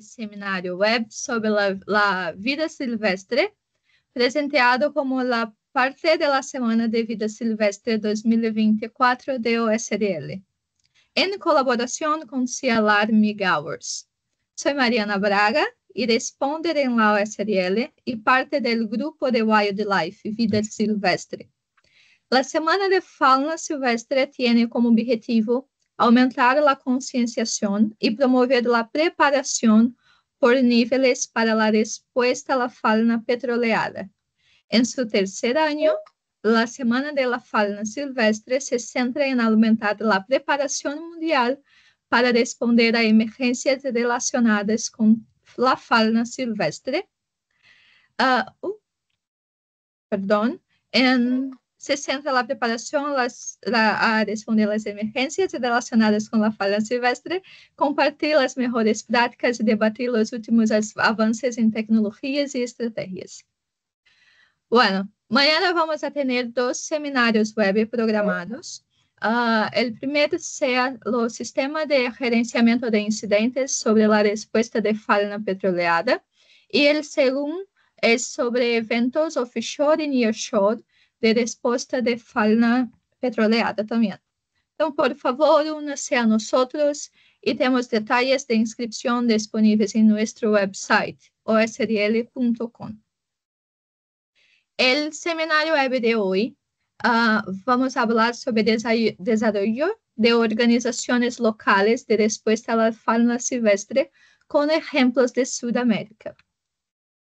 seminário web sobre la, la vida silvestre, presenteado como la parte de la Semana de Vida Silvestre 2024 de OSDL, en colaboración con Cialar Migowers. Soy Mariana Braga y responder en la OSDL y parte del grupo de Wildlife Vida Silvestre. La Semana de Fauna Silvestre tiene como objetivo aumentar a concienciação e promover a preparação por níveis para a resposta à fauna petroleada. Em seu terceiro ano, a Semana da Fauna Silvestre se centra em aumentar a preparação mundial para responder a emergências relacionadas com a fauna silvestre. Ah, uh, uh, perdão, em se centra na preparação para responder de emergências relacionadas com a falha silvestre, compartilhar as melhores práticas e debater os últimos avanços em tecnologias e estratégias. Bueno, mañana vamos a tener dos seminários web programados. Uh, el primero será o sistema de gerenciamento de incidentes sobre a resposta de falha petroleada e o segundo é sobre eventos offshore e nearshore de resposta de fauna petroleada também. Então, por favor, una-se a nós e temos detalhes de inscrição disponíveis em nosso website, osrl.com. O seminário web de hoje, uh, ah, vamos falar sobre desenvolvimento de organizações locais de resposta à fauna silvestre com exemplos de Sudamérica.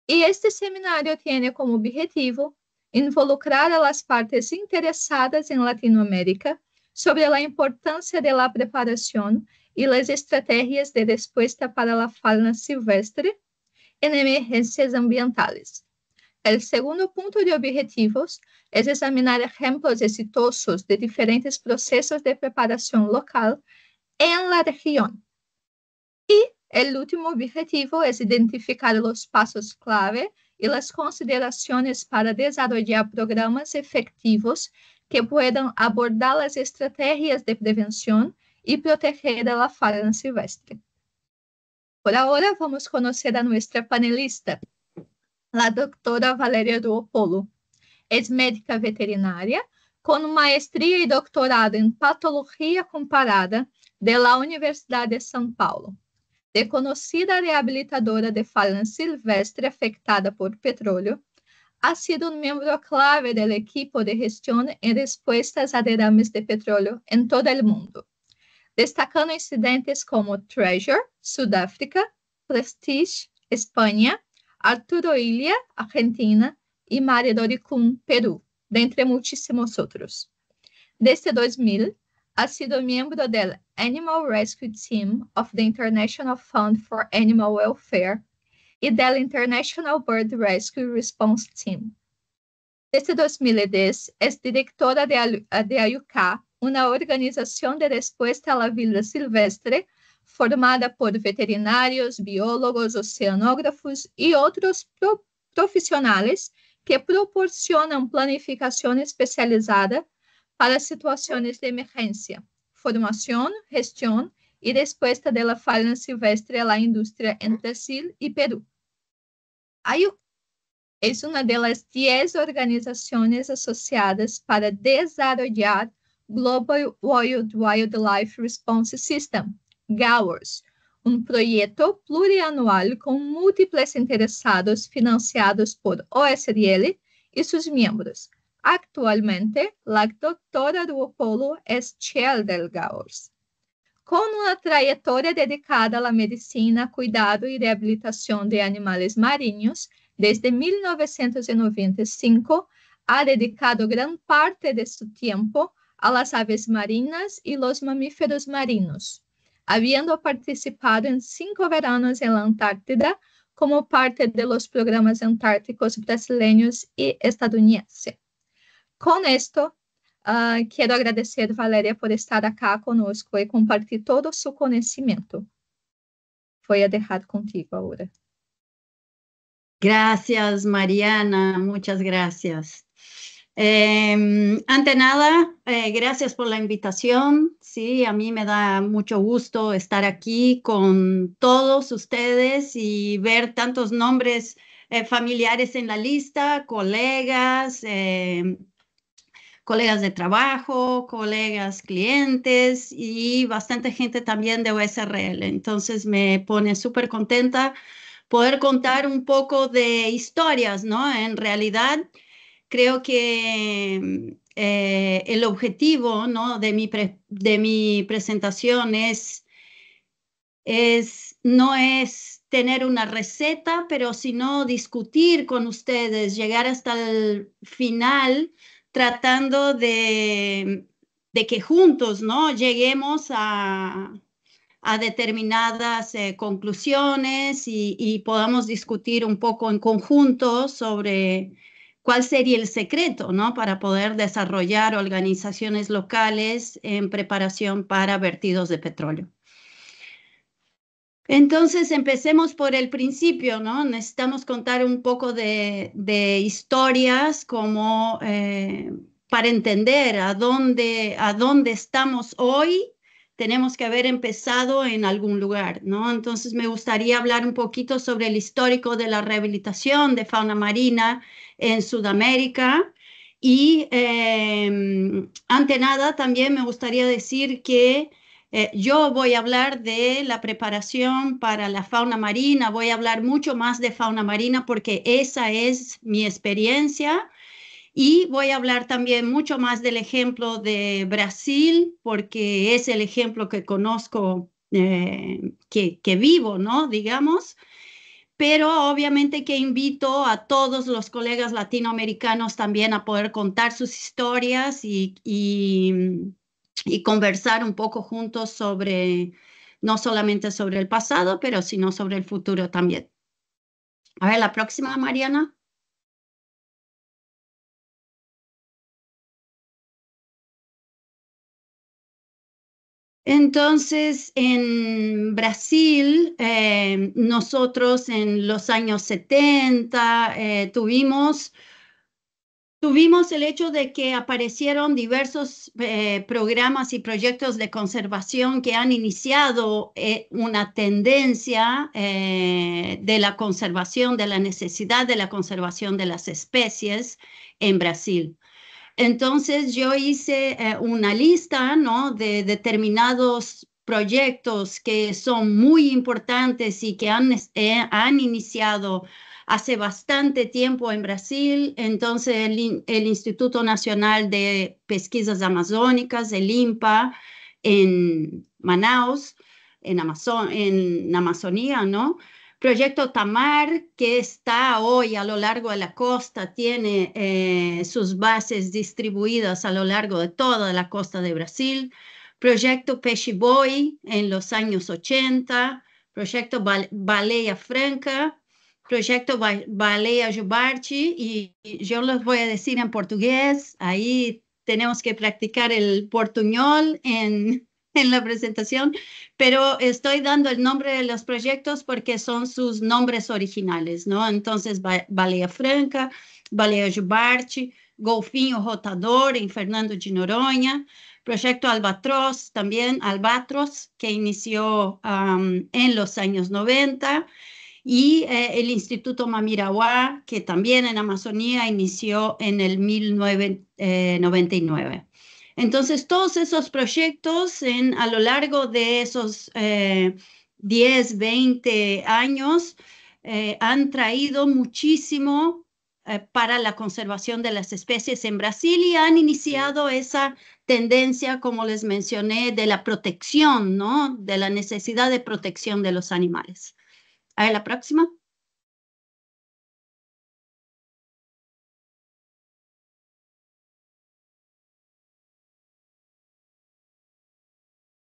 E este seminário tem como objetivo involucrar a las partes interessadas em Latinoamérica sobre a importância de la preparação e las estratégias de resposta para la fauna silvestre em emergências ambientais. O segundo ponto de objetivos é examinar exemplos exitosos de diferentes processos de preparação local em la região. E o último objetivo é identificar os passos clave e as considerações para desarrollar programas efetivos que puedan abordar as estratégias de prevenção e proteger a fauna silvestre. Por agora vamos conhecer a nossa panelista, a doutora Valeria Duopolo. é médica veterinária com maestria e doctorado em patologia comparada da Universidade de São Paulo conhecida reabilitadora de fauna silvestre afetada por petróleo, ha sido um membro clave do equipo de gestão em respostas a derrames de petróleo em todo o mundo, destacando incidentes como Treasure, Sudáfrica, Prestige, Espanha, Arturo Ilha, Argentina e Mare Doricum, Peru, dentre muitos outros. Desde 2000, ha sido membro del Animal Rescue Team of the International Fund for Animal Welfare e del International Bird Rescue Response Team. Desde 2010 é diretora de, de AYUCA, uma organização de resposta à vida silvestre formada por veterinários, biólogos, oceanógrafos e outros pro profissionais que proporcionam planificação especializada para situações de emergência, formação, gestão e resposta da fauna silvestre à Indústria em en Brasil Peru. Perú. IUC es una de las 10 organizações associadas para desarrollar Global Wild Wildlife Response System, GOWRS, um projeto plurianual com múltiplos interessados financiados por OSRL e seus membros, Actualmente, la doctora Duopolo es Chiel del Gaors. Com uma trajetória dedicada à medicina, cuidado e reabilitação de animais marinhos, desde 1995, ha dedicado gran parte de su tiempo a las aves marinas y los mamíferos marinos, habiendo participado en cinco veranos en la Antártida como parte de los programas antárticos brasileños y estadunidenses. Con esto, ah, quiero agradecer agradecer, Valeria por estar acá con nosotros y e compartir todo su conocimiento. Voy a dejar contigo ahora. Gracias, Mariana, muchas gracias. Em, ante nada, eh, gracias por la invitación. Sí, a mí me da mucho gusto estar aquí con todos ustedes y ver tantos nombres eh, familiares en la lista, colegas, em, colegas de trabajo, colegas clientes y bastante gente también de USRL. Entonces me pone súper contenta poder contar un poco de historias, ¿no? En realidad, creo que mm, eh, el objetivo ¿no? de, mi de mi presentación es, es, no es tener una receta, pero sino discutir con ustedes, llegar hasta el final tratando de, que juntos, ¿no? Lleguemos a, determinadas eh, conclusiones y, y, podamos discutir un poco en conjunto sobre cuál sería el secreto ¿no? para poder desarrollar organizaciones locales en preparación para vertidos de petróleo. Entonces, empecemos por el principio, ¿no? Necesitamos contar un poco de, historias como eh, para entender a dónde, a dónde estamos hoy, tenemos que haber empezado en algún lugar, ¿no? Entonces, me gustaría hablar un poquito sobre el histórico de la rehabilitación de fauna marina en Sudamérica. Y eh, ante nada, también me gustaría decir que eh, yo voy a hablar de la preparación para la fauna marina, voy a hablar mucho más de fauna marina porque esa es mi experiencia. Y voy a hablar también mucho más del ejemplo de Brasil, porque es el ejemplo que conozco, eh, que, vivo, ¿no? Digamos. Pero obviamente que invito a todos los colegas latinoamericanos también a poder contar sus historias y y conversar un poco juntos sobre, no solamente sobre el pasado, pero sino sobre el futuro también. A ver, la próxima, Mariana. Entonces, en Brasil, eh, nosotros en los años 70 eh, tuvimos Tuvimos el hecho de que aparecieron diversos eh, programas y proyectos de conservación que han iniciado eh, una tendencia eh, de la conservación, de la necesidad de la conservación de las especies en Brasil. Entonces yo hice una lista de determinados proyectos que son muy importantes y que han, han iniciado hace bastante tiempo en Brasil, entonces el, Instituto Nacional de Pesquisas Amazónicas, el INPA, en Manaus, en, Amazon, Amazonía, ¿no? Proyecto Tamar, que está hoy a lo largo de la costa, tiene eh, sus bases distribuidas a lo largo de toda la costa de Brasil. Proyecto Peixe en los años 80. Proyecto Baleia Franca Proyecto Balea Jubarchi y yo los voy a decir en portugués. Ahí tenemos que practicar el portuñol en, en la presentación, pero estoy dando el nombre de los proyectos porque son sus nombres originales, ¿no? Entonces, Balea Franca, Balea Jubarte, Golfinho Rotador en Fernando de Noronha, Proyecto Albatros, también Albatros, que inició en los años 90 y eh, el Instituto Mamirauá, que también en Amazonía inició en el 1999. Eh, Entonces, todos esos proyectos a lo largo de esos 10, eh, 20 años han traído muchísimo para la conservación de las especies en Brasil y han iniciado esa tendencia, como les mencioné, de la protección, ¿no? De la necesidad de protección de los animales. A la próxima.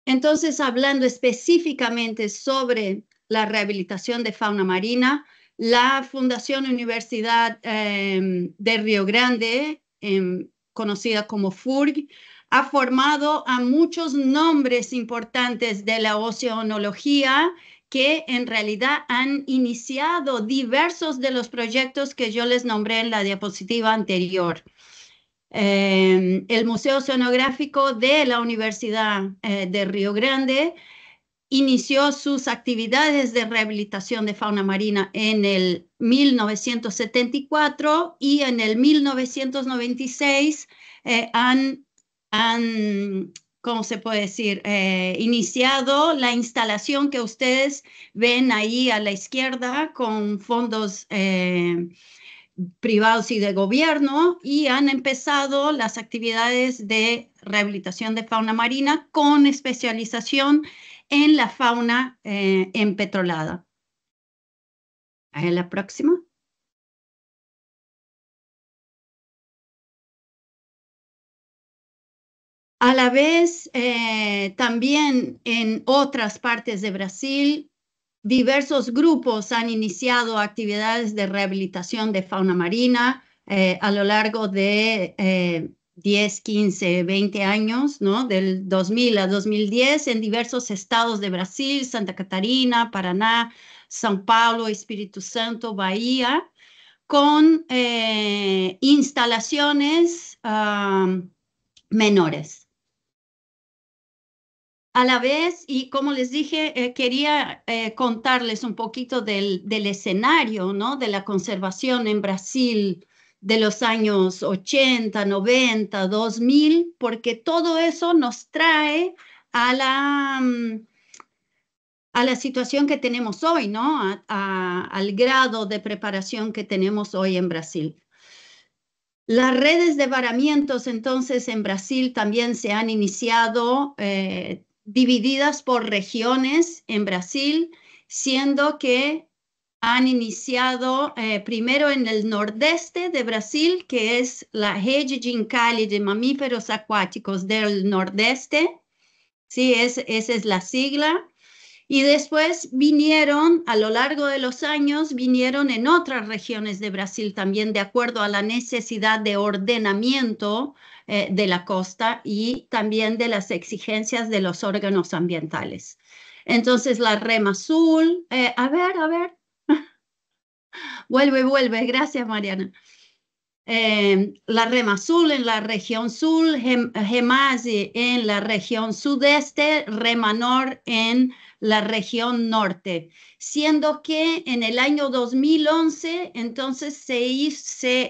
Entonces, hablando específicamente sobre la rehabilitación de fauna marina, la Fundación Universidad em, de Río Grande, em, conocida como FURG, ha formado a muchos nombres importantes de la oceanología que en realidad han iniciado diversos de los proyectos que yo les nombré en la diapositiva anterior. Em, el Museo Oceanográfico de la Universidad eh, de Río Grande inició sus actividades de rehabilitación de fauna marina en el 1974 y en el 1996 eh, han ¿cómo se puede decir? Eh, iniciado la instalación que ustedes ven ahí a la izquierda con fondos eh, privados y de gobierno y han empezado las actividades de rehabilitación de fauna marina con especialización en la fauna eh, empetrolada. A la próxima. A la vez, eh, también en otras partes de Brasil, diversos grupos han iniciado actividades de rehabilitación de fauna marina eh, a lo largo de 10, 15, 20 años, ¿no? Del 2000 a 2010 en diversos estados de Brasil, Santa Catarina, Paraná, São Paulo, Espíritu Santo, Bahía, con eh, instalaciones ah, menores a la vez, y como les dije, eh, quería eh, contarles un poquito del, escenario, ¿no? De la conservación en Brasil de los años 80, 90, 2000, porque todo eso nos trae a la, mm, a la situación que tenemos hoy, ¿no? al grado de preparación que tenemos hoy en Brasil. Las redes de varamientos entonces en Brasil también se han iniciado eh, divididas por regiones en Brasil, siendo que han iniciado eh, primero en el nordeste de Brasil, que es la red Gincali de mamíferos acuáticos del nordeste, sí, esa es la sigla, y después vinieron, a lo largo de los años, vinieron en otras regiones de Brasil también, de acuerdo a la necesidad de ordenamiento eh, de la costa y también de las exigencias de los órganos ambientales. Entonces, la rema azul, eh, a ver, a ver. vuelve, vuelve. Gracias, Mariana. Eh, la rema azul en la región sur, Gemasi en la región sudeste, Remanor en la región norte, siendo que en el año 2011 entonces se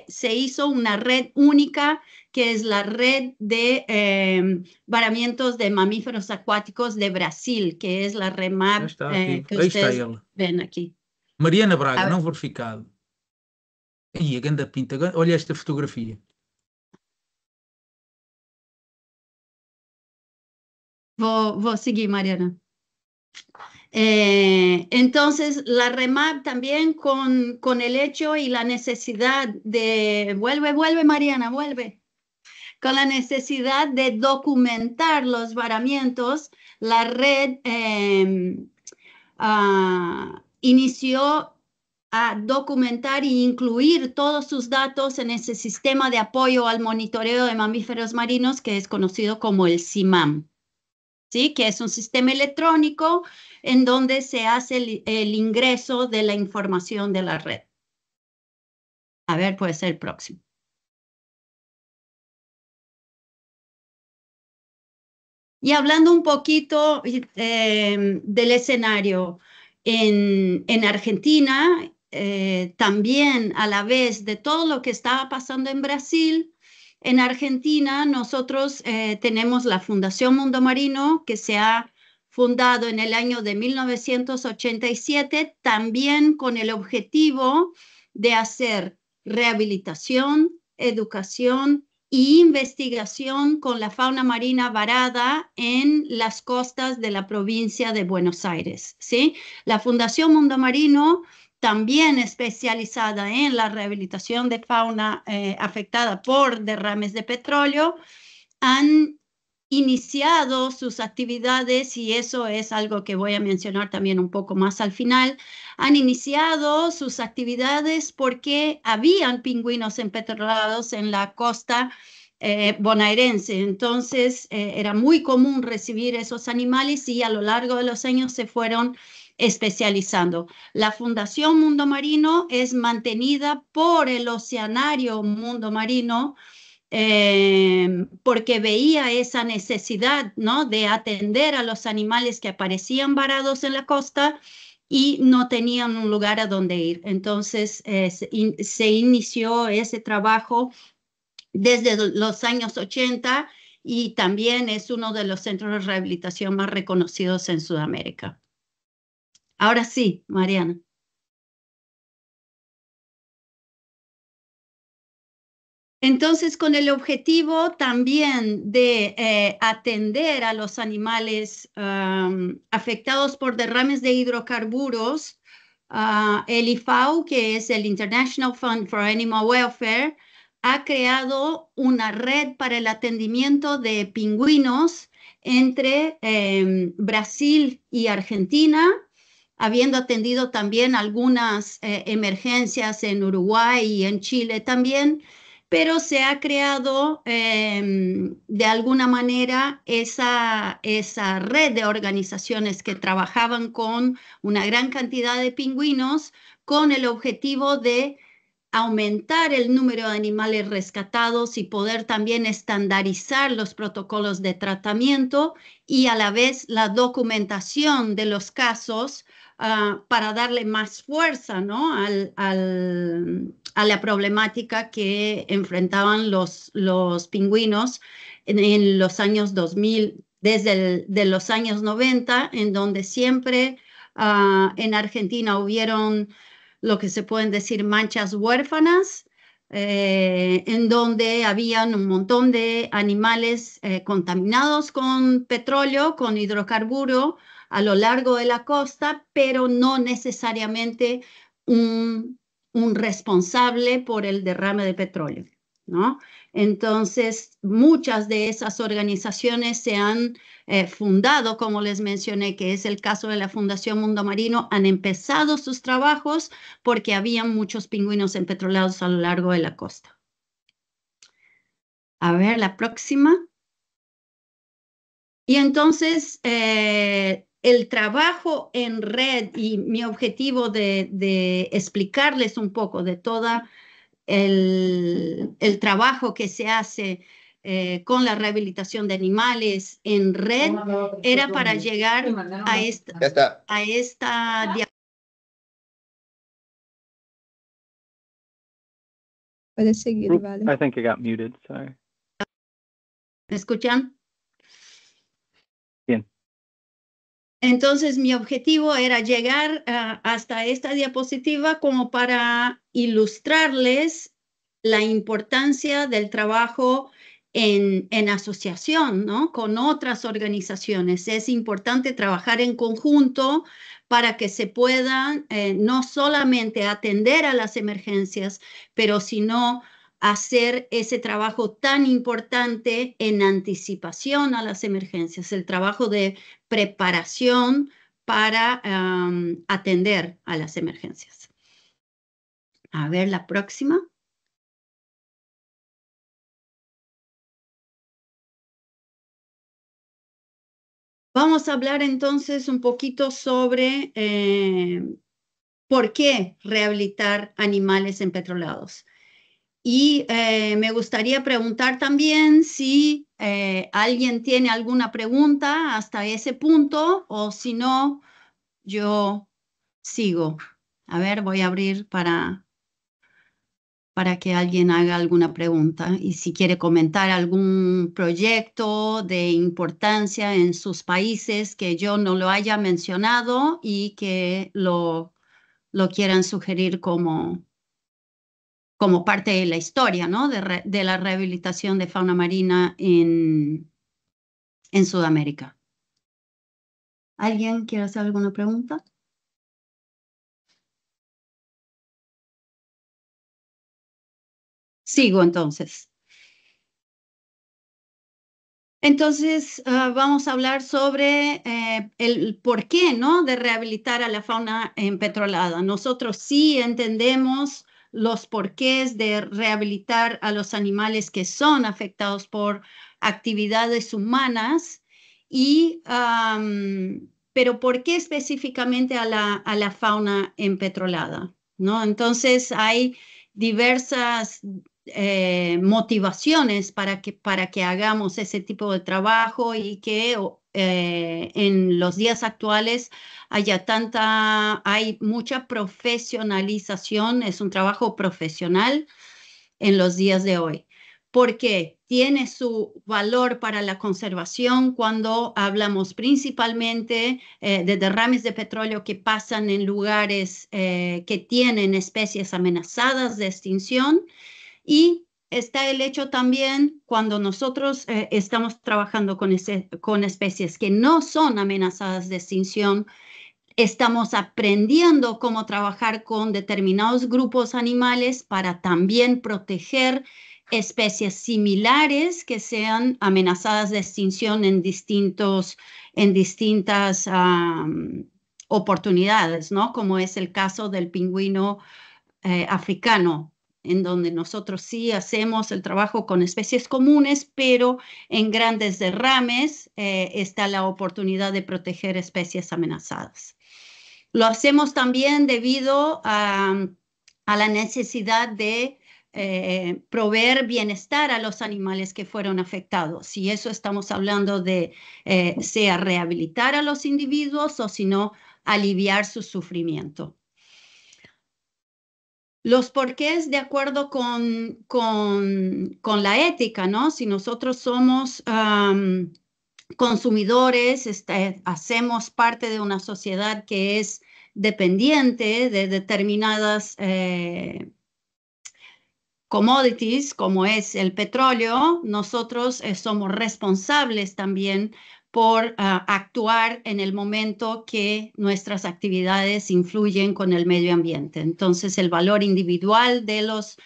hizo una red única que es la red de em, varamientos de mamíferos acuáticos de Brasil, que es la REMAP eh, que Ahí ven aquí. Mariana Braga, não verificado. Aí, a ganda pinta. Olha esta fotografía. Vou, vou seguir, Mariana. Eh, entonces, la REMAP también con el hecho y la necesidad de, vuelve, vuelve, Mariana, vuelve con la necesidad de documentar los varamientos, la red em, ah, inició a documentar e incluir todos sus datos en ese sistema de apoyo al monitoreo de mamíferos marinos que es conocido como el CIMAM, ¿sí? que es un sistema electrónico en donde se hace el, el ingreso de la información de la red. A ver, puede ser el próximo. Y hablando un poquito eh, del escenario en, Argentina, eh, también a la vez de todo lo que estaba pasando en Brasil, en Argentina nosotros eh, tenemos la Fundación Mundo Marino que se ha fundado en el año de 1987, también con el objetivo de hacer rehabilitación, educación, investigación con la fauna marina varada en las costas de la provincia de Buenos Aires. ¿sí? La Fundación Mundo Marino también especializada en la rehabilitación de fauna eh, afectada por derrames de petróleo, han iniciado sus actividades, y eso es algo que voy a mencionar también un poco más al final, han iniciado sus actividades porque habían pingüinos empetrolados en la costa eh, bonaerense. Entonces eh, era muy común recibir esos animales y a lo largo de los años se fueron especializando. La Fundación Mundo Marino es mantenida por el Oceanario Mundo Marino, Em, porque veía esa necesidad ¿no? de atender a los animales que aparecían varados en la costa y no tenían un lugar a donde ir. Entonces eh, se, se inició ese trabajo desde los años 80 y también es uno de los centros de rehabilitación más reconocidos en Sudamérica. Ahora sí, Mariana. Entonces, con el objetivo también de eh, atender a los animales afectados por derrames de hidrocarburos, ah, el IFAO, que es el International Fund for Animal Welfare, ha creado una red para el atendimiento de pingüinos entre em, Brasil y Argentina, habiendo atendido también algunas eh, emergencias en Uruguay y en Chile también pero se ha creado em, de alguna manera esa, esa red de organizaciones que trabajaban con una gran cantidad de pingüinos con el objetivo de aumentar el número de animales rescatados y poder también estandarizar los protocolos de tratamiento y a la vez la documentación de los casos ah, para darle más fuerza ¿no? al a la problemática que enfrentaban los, los pingüinos en, los años 2000, desde los años 90, en donde siempre ah, en Argentina hubieron lo que se pueden decir manchas huérfanas, eh, en donde habían un montón de animales eh, contaminados con petróleo, con hidrocarburo a lo largo de la costa, pero no necesariamente un un responsable por el derrame de petróleo. ¿no? Entonces, muchas de esas organizaciones se han eh, fundado, como les mencioné, que es el caso de la Fundación Mundo Marino, han empezado sus trabajos porque había muchos pingüinos empetrolados a lo largo de la costa. A ver, la próxima. Y entonces, eh, el trabajo en red y mi objetivo de, explicarles un poco de todo el, trabajo que se hace eh, con la rehabilitación de animales en red era para llegar a esta, a esta seguir, I think I got muted, sorry. ¿Me escuchan? Entonces, mi objetivo era llegar ah, hasta esta diapositiva como para ilustrarles la importancia del trabajo en, asociación ¿no? con otras organizaciones. Es importante trabajar en conjunto para que se puedan eh, no solamente atender a las emergencias, pero sino hacer ese trabajo tan importante en anticipación a las emergencias, el trabajo de preparación para atender a las emergencias. A ver la próxima. Vamos a hablar entonces un poquito sobre eh, por qué rehabilitar animales empetrolados. Y eh, me gustaría preguntar también si eh, alguien tiene alguna pregunta hasta ese punto o si no, yo sigo. A ver, voy a abrir para, para que alguien haga alguna pregunta y si quiere comentar algún proyecto de importancia en sus países que yo no lo haya mencionado y que lo, lo quieran sugerir como, como parte de la historia ¿no? de, la rehabilitación de fauna marina en, en Sudamérica. ¿Alguien quiere hacer alguna pregunta? Sigo entonces. Entonces, ah, vamos a hablar sobre eh, el por qué ¿no? de rehabilitar a la fauna empetrolada. Nosotros sí entendemos los porqués de rehabilitar a los animales que son afectados por actividades humanas y pero ¿por qué específicamente a la, a la, fauna empetrolada? ¿no? Entonces hay diversas eh, motivaciones para que, para que hagamos ese tipo de trabajo y que eh, en los días actuales haya tanta, hay mucha profesionalización, es un trabajo profesional en los días de hoy, porque tiene su valor para la conservación cuando hablamos principalmente eh, de derrames de petróleo que pasan en lugares eh, que tienen especies amenazadas de extinción y está el hecho también cuando nosotros eh, estamos trabajando con, especies que no son amenazadas de extinción, estamos aprendiendo cómo trabajar con determinados grupos animales para también proteger especies similares que sean amenazadas de extinción en, distintos, en distintas oportunidades, ¿no? Como es el caso del pingüino eh, africano, en donde nosotros sí hacemos el trabajo con especies comunes, pero en grandes derrames eh, está la oportunidad de proteger especies amenazadas. Lo hacemos también debido a, mm, la necesidad de eh, proveer bienestar a los animales que fueron afectados. Si eso estamos hablando de, eh, sea rehabilitar a los individuos o si no, aliviar su sufrimiento los porqués de acuerdo con, con, con, la ética, ¿no? Si nosotros somos consumidores, este, hacemos parte de una sociedad que es dependiente de determinadas eh, commodities, como es el petróleo, nosotros eh, somos responsables también por ah, actuar en el momento que nuestras actividades influyen con el medio ambiente. Entonces, el valor individual de los,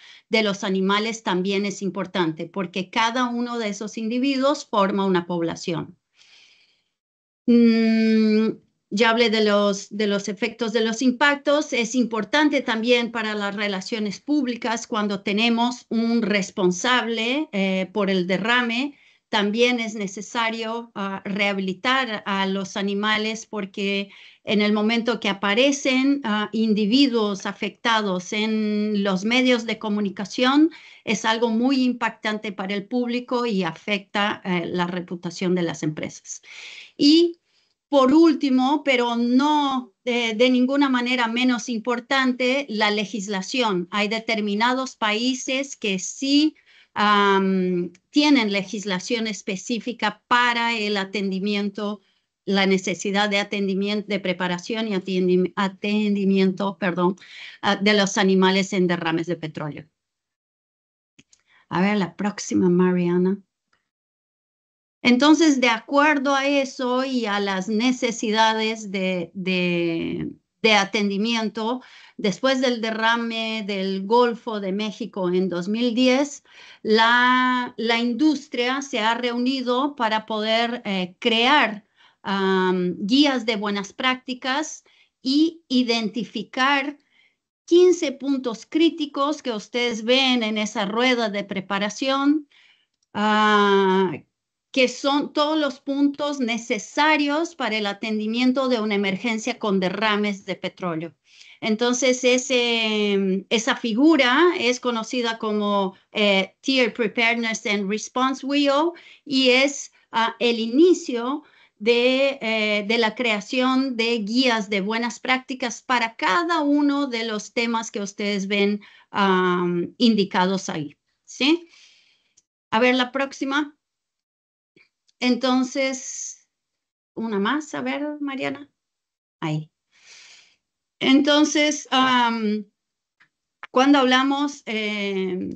animales también es importante porque cada uno de esos individuos forma una población. Mm, ya hablé de los, efectos de los impactos. Es importante también para las relaciones públicas cuando tenemos un responsable eh, por el derrame también es necesario ah, rehabilitar a los animales porque en el momento que aparecen ah, individuos afectados en los medios de comunicación es algo muy impactante para el público y afecta eh, la reputación de las empresas. Y por último, pero no eh, de, ninguna manera menos importante, la legislación. Hay determinados países que sí tienen legislación específica para el atendimiento, la necesidad de atendimiento, de preparación y atendimiento, perdón, ah, de los animales en derrames de petróleo. A ver, la próxima, Mariana. Entonces, de acuerdo a eso y a las necesidades de, de de atendimiento después del derrame del Golfo de México en 2010, la, industria se ha reunido para poder eh, crear guías de buenas prácticas y identificar 15 puntos críticos que ustedes ven en esa rueda de preparación, ah, que son todos los puntos necesarios para el atendimiento de una emergencia con derrames de petróleo. Entonces, esa figura es conocida como eh, Tier Preparedness and Response Wheel y es ah, el inicio eh, de, la creación de guías de buenas prácticas para cada uno de los temas que ustedes ven ah, indicados ahí. A ver la próxima. Entonces, una más, a ver, Mariana. Ahí. Entonces, cuando hablamos em,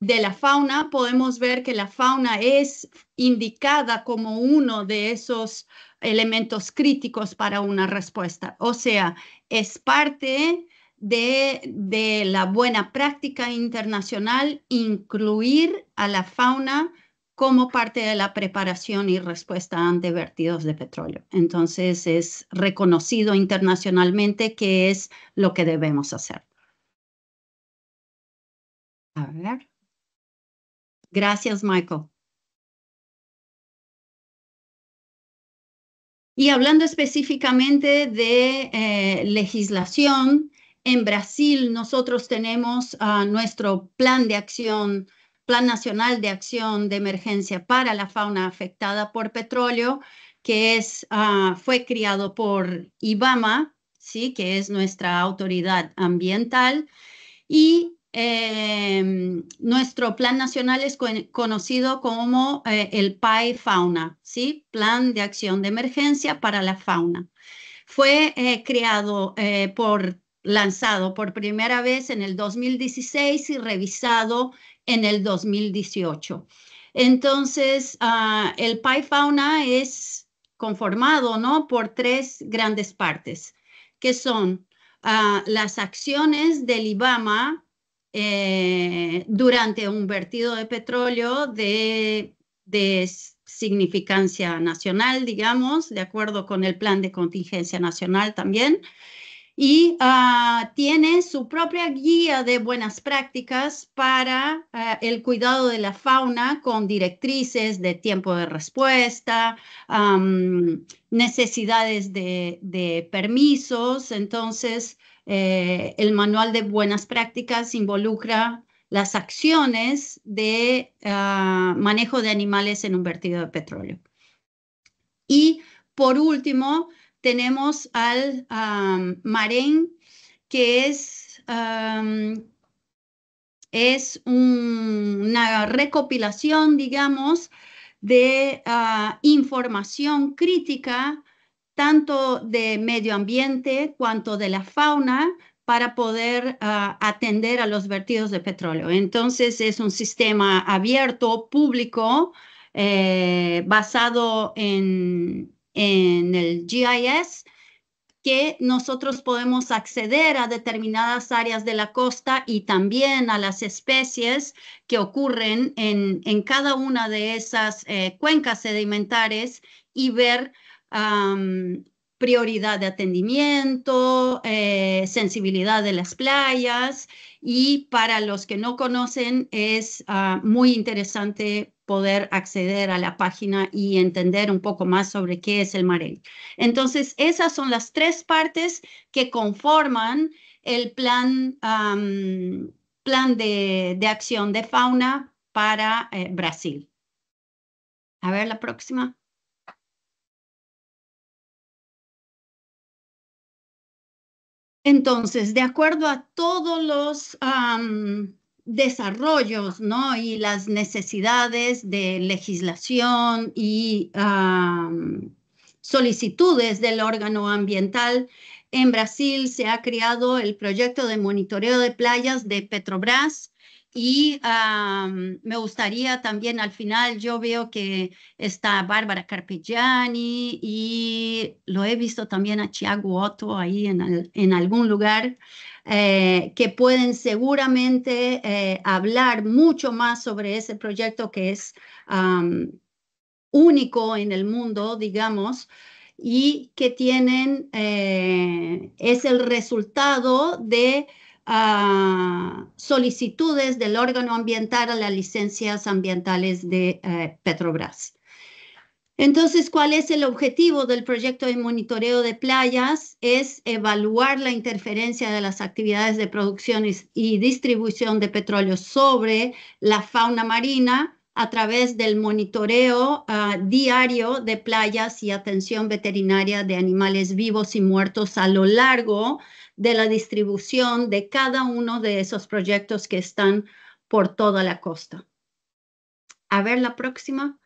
de la fauna, podemos ver que la fauna es indicada como uno de esos elementos críticos para una respuesta. O sea, es parte de, de la buena práctica internacional incluir a la fauna como parte de la preparación y respuesta ante vertidos de petróleo. Entonces es reconocido internacionalmente que es lo que debemos hacer. A ver. Gracias, Michael. Y hablando específicamente de eh, legislación, en Brasil nosotros tenemos ah, nuestro plan de acción Plan Nacional de Acción de Emergencia para la Fauna Afectada por Petróleo, que es, ah, fue creado por IBAMA, ¿sí? que es nuestra autoridad ambiental, y em, nuestro plan nacional es conocido como eh, el PAI Fauna, ¿sí? Plan de Acción de Emergencia para la Fauna. Fue eh, creado eh, por, lanzado por primera vez en el 2016 y revisado en el 2018. Entonces, ah, el PAI fauna es conformado ¿no? por tres grandes partes, que son ah, las acciones del IBAMA eh, durante un vertido de petróleo de, de significancia nacional, digamos, de acuerdo con el plan de contingencia nacional también y ah, tiene su propia guía de buenas prácticas para ah, el cuidado de la fauna con directrices de tiempo de respuesta, necesidades de, permisos. Entonces, eh, el manual de buenas prácticas involucra las acciones de ah, manejo de animales en un vertido de petróleo. Y por último, tenemos al um, Marén, que es, um, es una recopilación, digamos, de uh, información crítica, tanto de medio ambiente cuanto de la fauna, para poder uh, atender a los vertidos de petróleo. Entonces es un sistema abierto, público, eh, basado en, en el GIS, que nosotros podemos acceder a determinadas áreas de la costa y también a las especies que ocurren en, cada una de esas eh, cuencas sedimentares y ver prioridad de atendimiento, eh, sensibilidad de las playas y para los que no conocen es ah, muy interesante poder acceder a la página y entender un poco más sobre qué es el Marel. Entonces, esas son las tres partes que conforman el plan, plan de, de, acción de fauna para eh, Brasil. A ver la próxima. Entonces, de acuerdo a todos los desarrollos ¿no? y las necesidades de legislación y solicitudes del órgano ambiental, en Brasil se ha creado el proyecto de monitoreo de playas de Petrobras, y me gustaría también al final, yo veo que está Bárbara Carpegiani y lo he visto también a Chiago Otto ahí en, en algún lugar, eh, que pueden seguramente eh, hablar mucho más sobre ese proyecto que es único en el mundo, digamos y que tienen, eh, es el resultado de Ah, solicitudes del órgano ambiental a las licencias ambientales de eh, Petrobras. Entonces, ¿cuál es el objetivo del proyecto de monitoreo de playas? Es evaluar la interferencia de las actividades de producción y distribución de petróleo sobre la fauna marina, a través del monitoreo ah, diario de playas y atención veterinaria de animales vivos y muertos a lo largo de la distribución de cada uno de esos proyectos que están por toda la costa. A ver la próxima.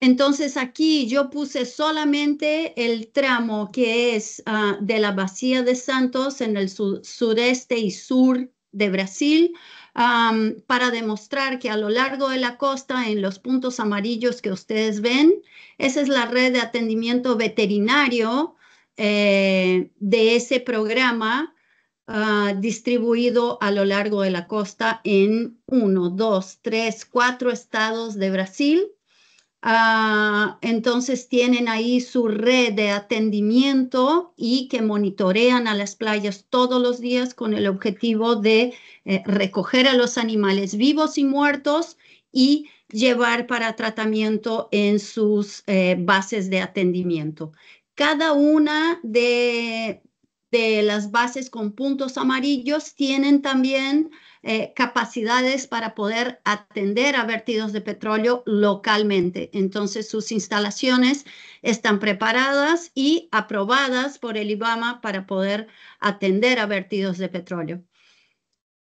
Entonces aquí yo puse solamente el tramo que es ah, de la Bahía de Santos en el sudeste sureste y sur de Brasil, para demostrar que a lo largo de la costa, en los puntos amarillos que ustedes ven, esa es la red de atendimiento veterinario eh, de ese programa ah, distribuido a lo largo de la costa en uno, dos, tres, cuatro estados de Brasil Ah, entonces tienen ahí su red de atendimiento y que monitorean a las playas todos los días con el objetivo de eh, recoger a los animales vivos y muertos y llevar para tratamiento en sus eh, bases de atendimiento. Cada una de de las bases con puntos amarillos tienen también eh, capacidades para poder atender a vertidos de petróleo localmente. Entonces, sus instalaciones están preparadas y aprobadas por el IBAMA para poder atender a vertidos de petróleo.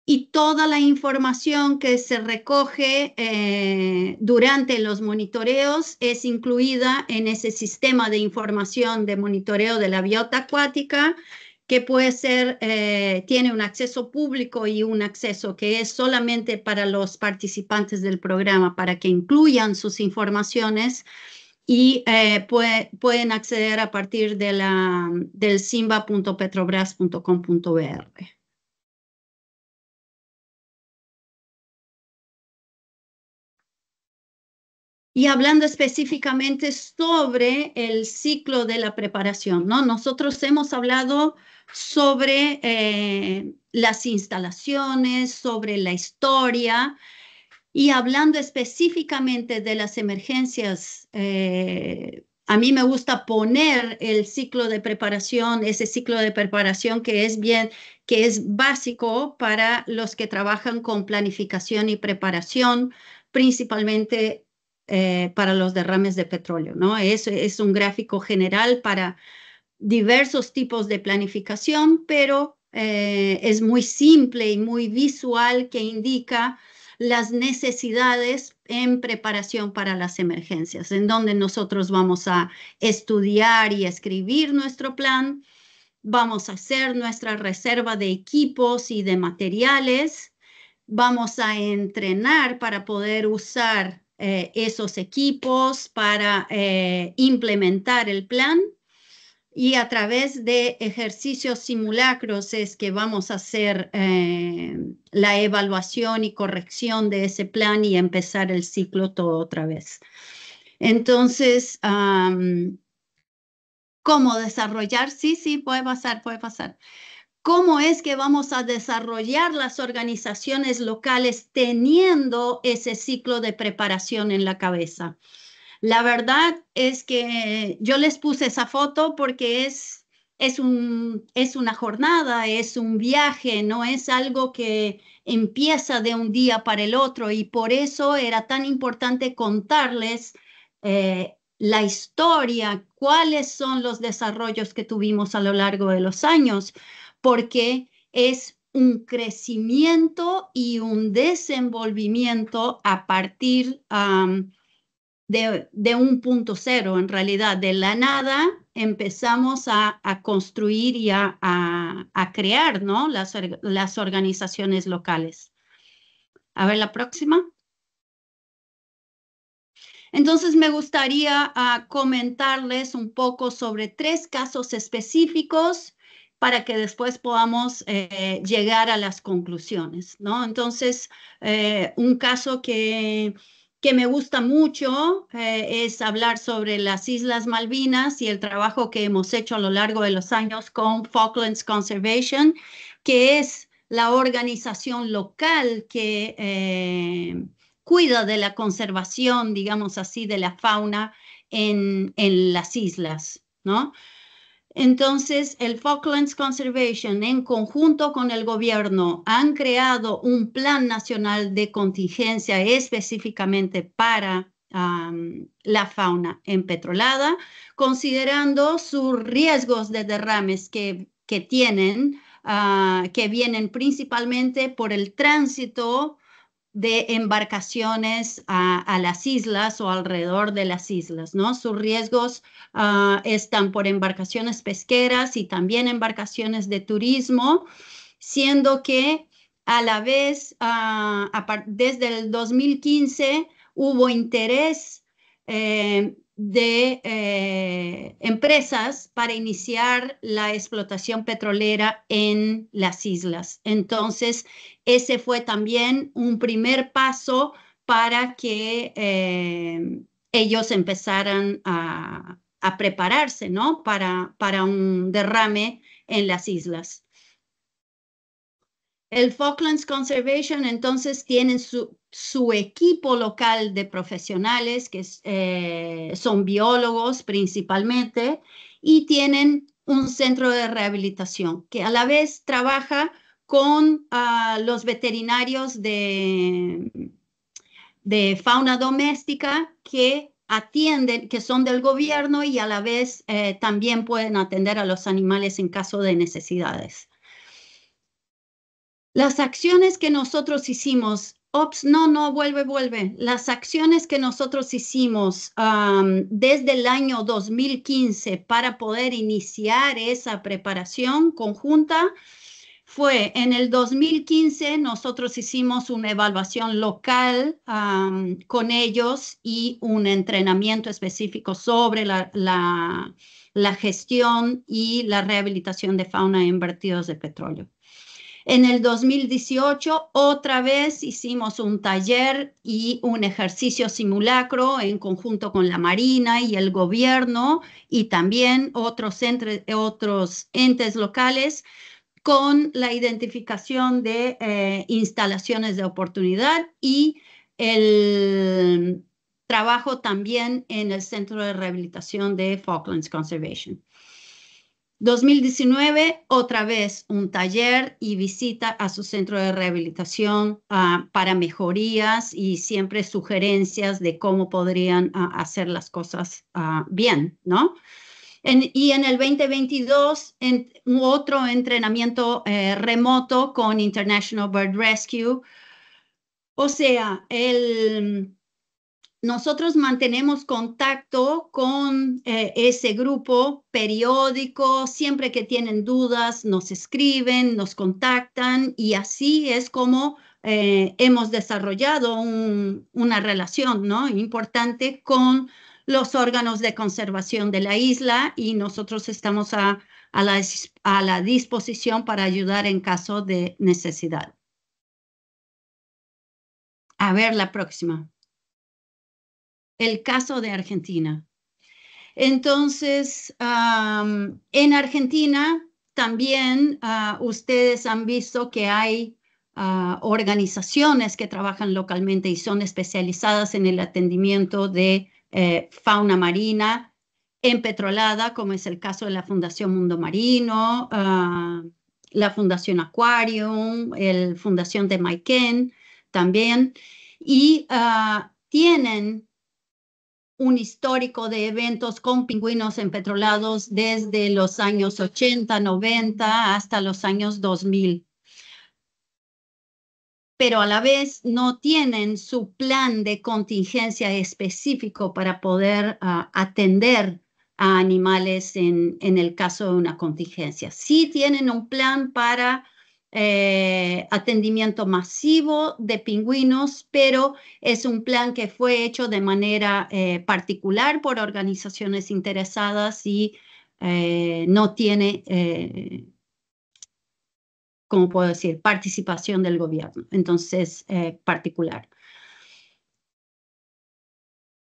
Y toda la información que se recoge eh, durante los monitoreos es incluida en ese sistema de información de monitoreo de la biota acuática que puede ser, eh, tiene un acceso público y un acceso que es solamente para los participantes del programa, para que incluyan sus informaciones y eh, pueden acceder a partir de la, del simba.petrobras.com.br. y hablando específicamente sobre el ciclo de la preparación. ¿no? Nosotros hemos hablado sobre eh, las instalaciones, sobre la historia y hablando específicamente de las emergencias. Eh, a mí me gusta poner el ciclo de preparación, ese ciclo de preparación que es bien, que es básico para los que trabajan con planificación y preparación, principalmente eh, para los derrames de petróleo. ¿no? Es, un gráfico general para diversos tipos de planificación, pero eh, es muy simple y muy visual que indica las necesidades en preparación para las emergencias, en donde nosotros vamos a estudiar y escribir nuestro plan, vamos a hacer nuestra reserva de equipos y de materiales, vamos a entrenar para poder usar eh, esos equipos para eh, implementar el plan y a través de ejercicios simulacros es que vamos a hacer eh, la evaluación y corrección de ese plan y empezar el ciclo todo otra vez. Entonces, ¿cómo desarrollar? Sí, sí, puede pasar, puede pasar. ¿Cómo es que vamos a desarrollar las organizaciones locales teniendo ese ciclo de preparación en la cabeza? La verdad es que yo les puse esa foto porque es, una jornada, es un viaje, no es algo que empieza de un día para el otro y por eso era tan importante contarles eh, la historia, cuáles son los desarrollos que tuvimos a lo largo de los años, porque es un crecimiento y un desenvolvimiento a partir de, un punto cero, en realidad, de la nada empezamos a, construir y a, crear las, organizaciones locales. A ver la próxima. Entonces me gustaría ah, comentarles un poco sobre tres casos específicos para que después podamos eh, llegar a las conclusiones, ¿no? Entonces, eh, un caso que, que, me gusta mucho eh, es hablar sobre las Islas Malvinas y el trabajo que hemos hecho a lo largo de los años con Falklands Conservation, que es la organización local que cuida de la conservación, digamos así, de la fauna en, en las islas, ¿no? Entonces, el Falklands Conservation, en conjunto con el gobierno, han creado un plan nacional de contingencia específicamente para la fauna empetrolada, considerando sus riesgos de derrames que, que tienen, ah, que vienen principalmente por el tránsito de embarcaciones a, las islas o alrededor de las islas, ¿no? Sus riesgos ah, están por embarcaciones pesqueras y también embarcaciones de turismo, siendo que a la vez, ah, desde el 2015, hubo interés eh, de eh, empresas para iniciar la explotación petrolera en las islas. Entonces, ese fue también un primer paso para que eh, ellos empezaran a, prepararse ¿no? para un derrame en las islas. El Falklands Conservation entonces tiene su, equipo local de profesionales que eh, son biólogos principalmente y tienen un centro de rehabilitación que a la vez trabaja con ah, los veterinarios de, fauna doméstica que atienden, que son del gobierno y a la vez eh, también pueden atender a los animales en caso de necesidades. Las acciones que nosotros hicimos, ops, no, no, vuelve, vuelve. Las acciones que nosotros hicimos desde el año 2015 para poder iniciar esa preparación conjunta fue en el 2015 nosotros hicimos una evaluación local con ellos y un entrenamiento específico sobre la, la gestión y la rehabilitación de fauna en vertidos de petróleo. En el 2018 otra vez hicimos un taller y un ejercicio simulacro en conjunto con la Marina y el gobierno y también otros, otros entes locales con la identificación de eh, instalaciones de oportunidad y el trabajo también en el Centro de Rehabilitación de Falklands Conservation. 2019, otra vez un taller y visita a su centro de rehabilitación ah, para mejorías y siempre sugerencias de cómo podrían ah, hacer las cosas ah, bien, ¿no? y en el 2022, otro entrenamiento eh, remoto con International Bird Rescue. O sea, el, nosotros mantenemos contacto con eh, ese grupo periódico, siempre que tienen dudas nos escriben, nos contactan y así es como eh, hemos desarrollado una relación importante con los órganos de conservación de la isla y nosotros estamos a la disposición para ayudar en caso de necesidad. A ver la próxima el caso de Argentina. Entonces, en Argentina también ah, ustedes han visto que hay ah, organizaciones que trabajan localmente y son especializadas en el atendimiento de eh, fauna marina empetrolada, como es el caso de la Fundación Mundo Marino, ah, la Fundación Aquarium, la Fundación de Maiken también, y tienen un histórico de eventos con pingüinos empetrolados desde los años 80, 90 hasta los años 2000. Pero a la vez no tienen su plan de contingencia específico para poder ah, atender a animales en, en el caso de una contingencia. Sí tienen un plan para eh, atendimiento masivo de pingüinos, pero es un plan que fue hecho de manera eh, particular por organizaciones interesadas y eh, no tiene, como puedo decir?, participación del gobierno, entonces particular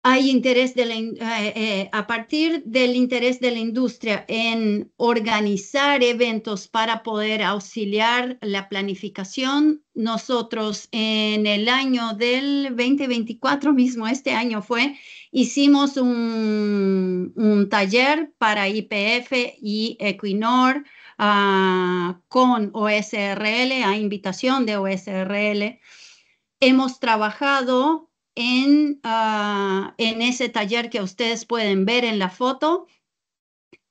hay interés eh, eh, a partir del interés de la industria en organizar eventos para poder auxiliar la planificación. Nosotros en el año del 2024 mismo, este año fue, hicimos un, taller para IPF y Equinor ah, con OSRL, a invitación de OSRL. Hemos trabajado Ah, en, ese taller que ustedes pueden ver en la foto,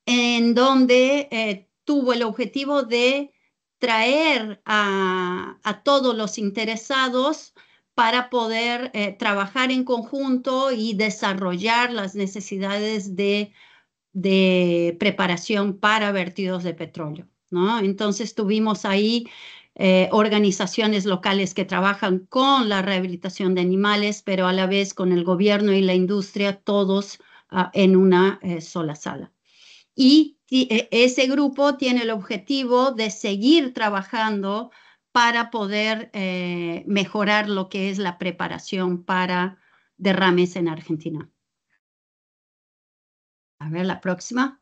en donde eh, tuvo el objetivo de traer a, todos los interesados para poder eh, trabajar en conjunto y desarrollar las necesidades de, preparación para vertidos de petróleo. ¿no? Entonces tuvimos ahí eh, organizaciones locales que trabajan con la rehabilitación de animales, pero a la vez con el gobierno y la industria, todos ah, en una eh, sola sala. Y e, ese grupo tiene el objetivo de seguir trabajando para poder eh, mejorar lo que es la preparación para derrames en Argentina. A ver, la próxima.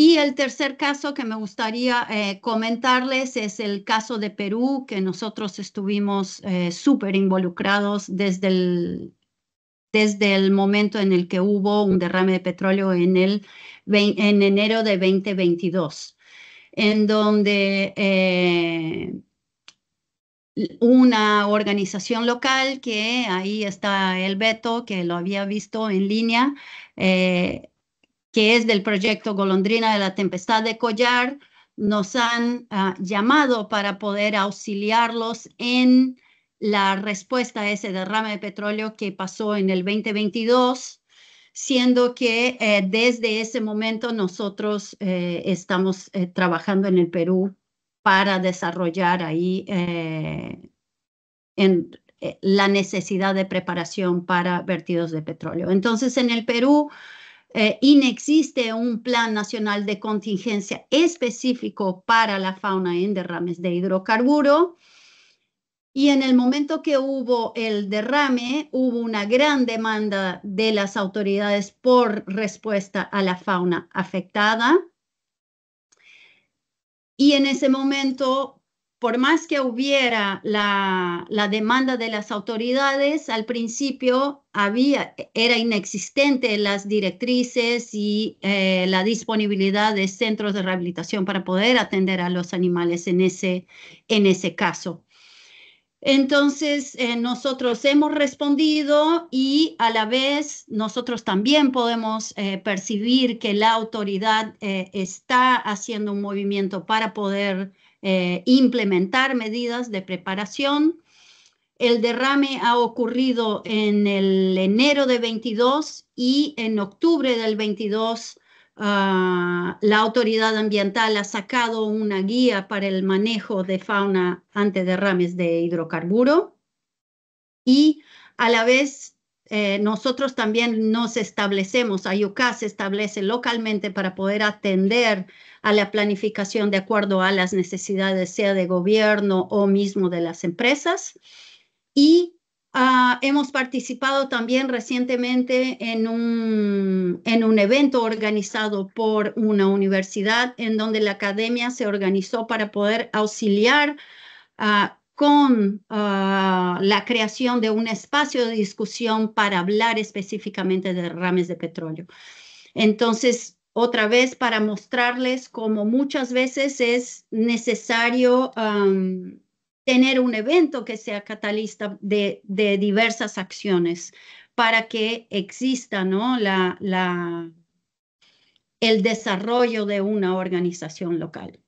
Y el tercer caso que me gustaría eh, comentarles es el caso de Perú, que nosotros estuvimos eh, súper involucrados desde el, desde el momento en el que hubo un derrame de petróleo en, el, en enero de 2022, en donde eh, una organización local que ahí está el veto, que lo había visto en línea, que es del proyecto Golondrina de la Tempestad de Collar, nos han ah, llamado para poder auxiliarlos en la respuesta a ese derrame de petróleo que pasó en el 2022, siendo que eh, desde ese momento nosotros eh, estamos eh, trabajando en el Perú para desarrollar ahí en, la necesidad de preparación para vertidos de petróleo. Entonces, en el Perú, eh, inexiste un plan nacional de contingencia específico para la fauna en derrames de hidrocarburo. Y en el momento que hubo el derrame, hubo una gran demanda de las autoridades por respuesta a la fauna afectada. Y en ese momento por más que hubiera la, demanda de las autoridades, al principio había, era inexistente las directrices y eh, la disponibilidad de centros de rehabilitación para poder atender a los animales en ese, en ese caso. Entonces, eh, nosotros hemos respondido y a la vez nosotros también podemos eh, percibir que la autoridad está haciendo un movimiento para poder eh, implementar medidas de preparación. El derrame ha ocurrido en el enero de 22 y en octubre del 22 ah, la autoridad ambiental ha sacado una guía para el manejo de fauna ante derrames de hidrocarburo y a la vez eh, nosotros también nos establecemos, IUCAS se establece localmente para poder atender a la planificación de acuerdo a las necesidades, sea de gobierno o mismo de las empresas. Y ah, hemos participado también recientemente en un, en un evento organizado por una universidad en donde la academia se organizó para poder auxiliar a con ah, la creación de un espacio de discusión para hablar específicamente de derrames de petróleo. Entonces, otra vez, para mostrarles cómo muchas veces es necesario tener un evento que sea catalista de, diversas acciones para que exista ¿no? la, el desarrollo de una organización local.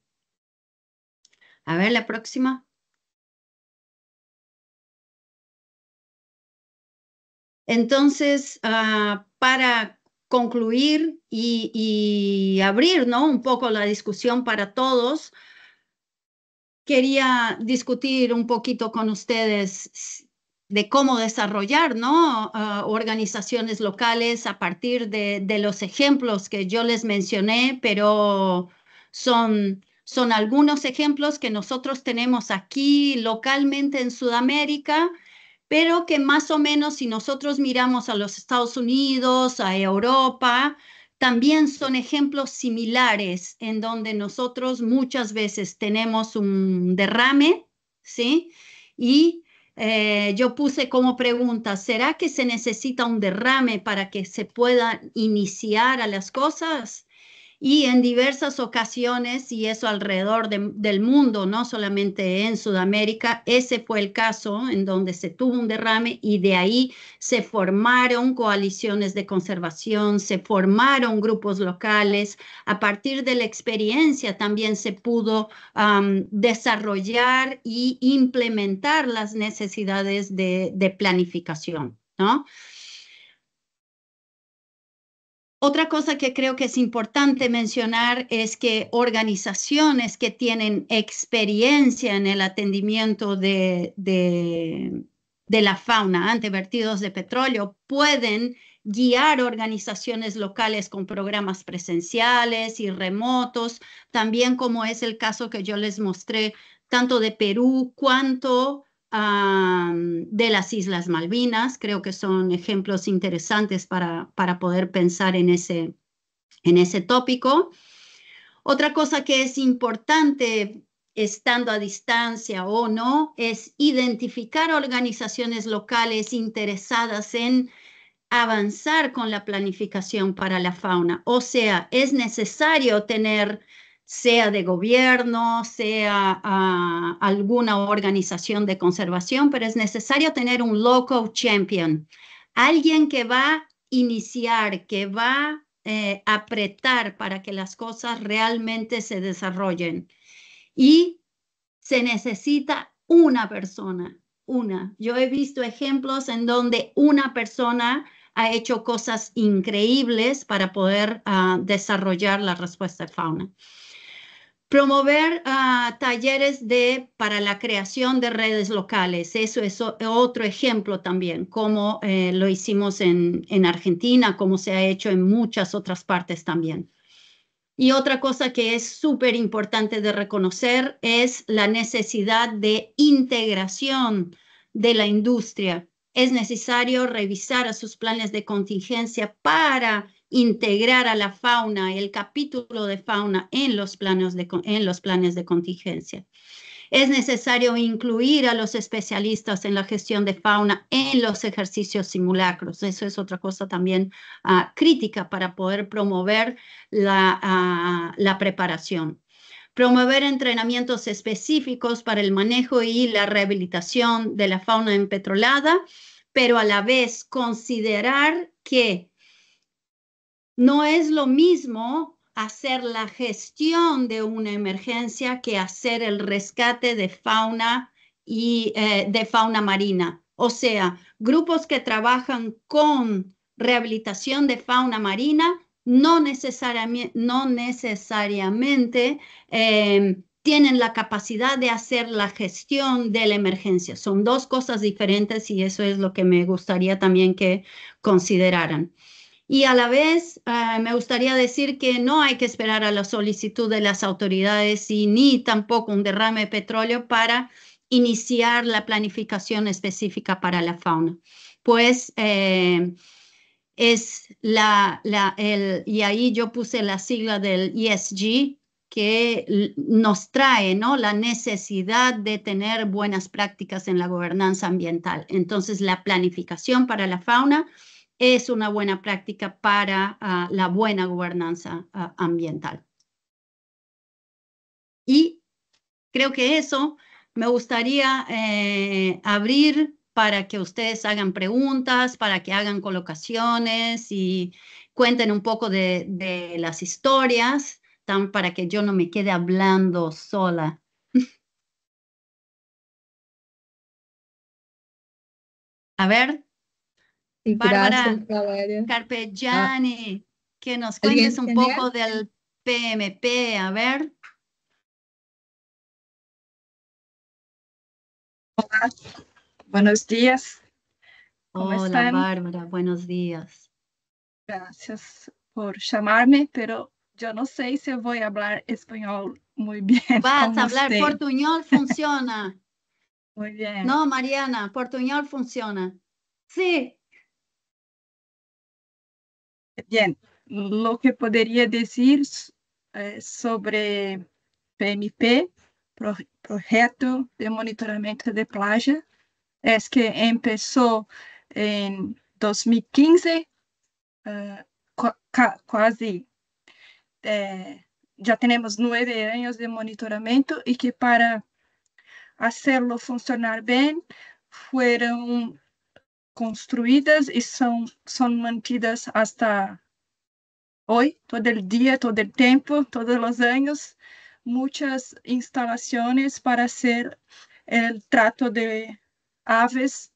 A ver la próxima. Entonces, ah, para concluir y, abrir un poco la discusión para todos, quería discutir un poquito con ustedes de cómo desarrollar ah, organizaciones locales a partir de, los ejemplos que yo les mencioné, pero son algunos ejemplos que nosotros tenemos aquí localmente en Sudamérica pero que más o menos si nosotros miramos a los Estados Unidos, a Europa, también son ejemplos similares en donde nosotros muchas veces tenemos un derrame, ¿sí? Y eh, yo puse como pregunta, ¿será que se necesita un derrame para que se puedan iniciar a las cosas? y en diversas ocasiones, y eso alrededor del mundo, no solamente en Sudamérica, ese fue el caso en donde se tuvo un derrame y de ahí se formaron coaliciones de conservación, se formaron grupos locales. A partir de la experiencia también se pudo desarrollar y implementar las necesidades de, de planificación. ¿no? Otra cosa que creo que es importante mencionar es que organizaciones que tienen experiencia en el atendimiento de, la fauna ante vertidos de petróleo pueden guiar organizaciones locales con programas presenciales y remotos, también como es el caso que yo les mostré tanto de Perú cuanto de las Islas Malvinas. Creo que son ejemplos interesantes para, para poder pensar en ese, en ese tópico. Otra cosa que es importante estando a distancia o no, es identificar organizaciones locales interesadas en avanzar con la planificación para la fauna. O sea, es necesario tener sea de gobierno, sea ah, alguna organización de conservación, pero es necesario tener un local champion, alguien que va a iniciar, que va eh, a apretar para que las cosas realmente se desarrollen. Y se necesita una persona, una. Yo he visto ejemplos en donde una persona ha hecho cosas increíbles para poder ah, desarrollar la respuesta de fauna. Promover ah, talleres de, para la creación de redes locales. Eso es otro ejemplo también, como eh, lo hicimos en, en, Argentina, como se ha hecho en muchas otras partes también. Y otra cosa que es súper importante de reconocer es la necesidad de integración de la industria. Es necesario revisar a sus planes de contingencia para integrar a la fauna el capítulo de fauna en los, en los planes de contingencia. Es necesario incluir a los especialistas en la gestión de fauna en los ejercicios simulacros. Eso es otra cosa también ah, crítica para poder promover la, ah, la preparación promover entrenamientos específicos para el manejo y la rehabilitación de la fauna empetrolada, pero a la vez considerar que no es lo mismo hacer la gestión de una emergencia que hacer el rescate de fauna y eh, de fauna marina. O sea, grupos que trabajan con rehabilitación de fauna marina no, necesariamente, em, tienen la capacidad de hacer la gestión de la emergencia. Son dos cosas diferentes y eso es lo que me gustaría también que consideraran. Y a la vez, eh, me gustaría decir que no hay que esperar a la solicitud de las autoridades y ni tampoco un derrame de petróleo para iniciar la planificación específica para la fauna, pues eh, es la, y ahí yo puse la sigla del ESG, que nos trae ¿no? la necesidad de tener buenas prácticas en la gobernanza ambiental. Entonces, la planificación para la fauna es una buena práctica para ah, la buena gobernanza ah, ambiental. Y creo que eso me gustaría eh, abrir para que ustedes hagan preguntas, para que hagan colocaciones y cuenten un poco de, de las historias, tan, para que yo no me quede hablando sola. A ver, Bárbara ah. que nos cuentes un poco del PMP, a ver. Hola. Buenos días. Hola, Bárbara, buenos días. Gracias por llamarme, pero yo no sé si voy a hablar español muy bien. Vas a hablar portuñol, funciona. muy bien. No, Mariana, portuñol funciona. Sí. Bien, lo que poderia dizer eh, sobre PMP, Pro Projeto de Monitoramento de Playa, é que começou em 2015, quase eh, já temos nove anos de monitoramento e que para hacerlo funcionar bem foram construídas e são, são mantidas hasta hoje, todo o dia, todo o tempo, todos os anos, muitas instalações para ser o trato de aves,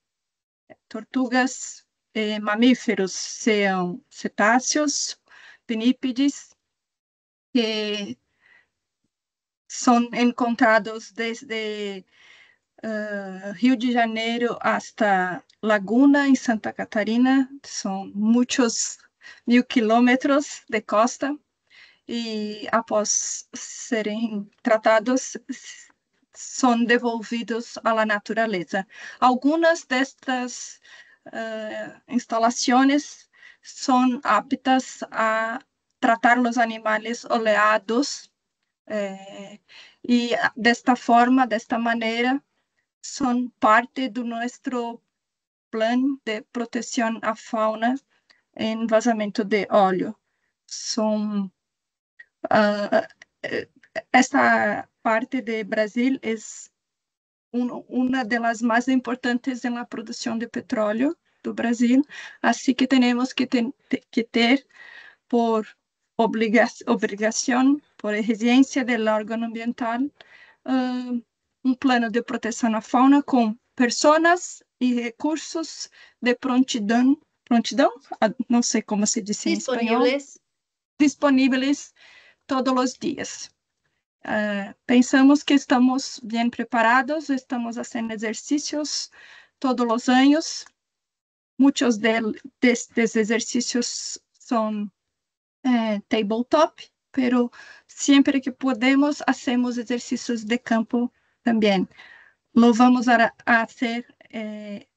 tortugas, eh, mamíferos, sejam cetáceos, pinípedes, que são encontrados desde ah, Rio de Janeiro hasta Laguna, em Santa Catarina. São muitos mil quilômetros de costa. E após serem tratados, são devolvidos à natureza. Algumas destas uh, instalações são aptas a tratar os animais oleados eh, e desta forma, desta maneira, são parte do nosso plano de proteção à fauna em vazamento de óleo. são uh, ah, esta parte de Brasil é uma das mais importantes na produção de petróleo do Brasil, assim que tenemos que, ten, que ter por obrigação, por exigência do órgão ambiental, uh, um plano de proteção à fauna com pessoas e recursos de prontidão, prontidão? Ah, não sei como se diz em espanhol. Disponíveis todos os dias. Uh, pensamos que estamos bem preparados, estamos fazendo exercícios todos os anos. Muitos destes exercícios são eh, tabletop, mas sempre que podemos, hacemos exercícios de campo también. Lo vamos a, hacer eh,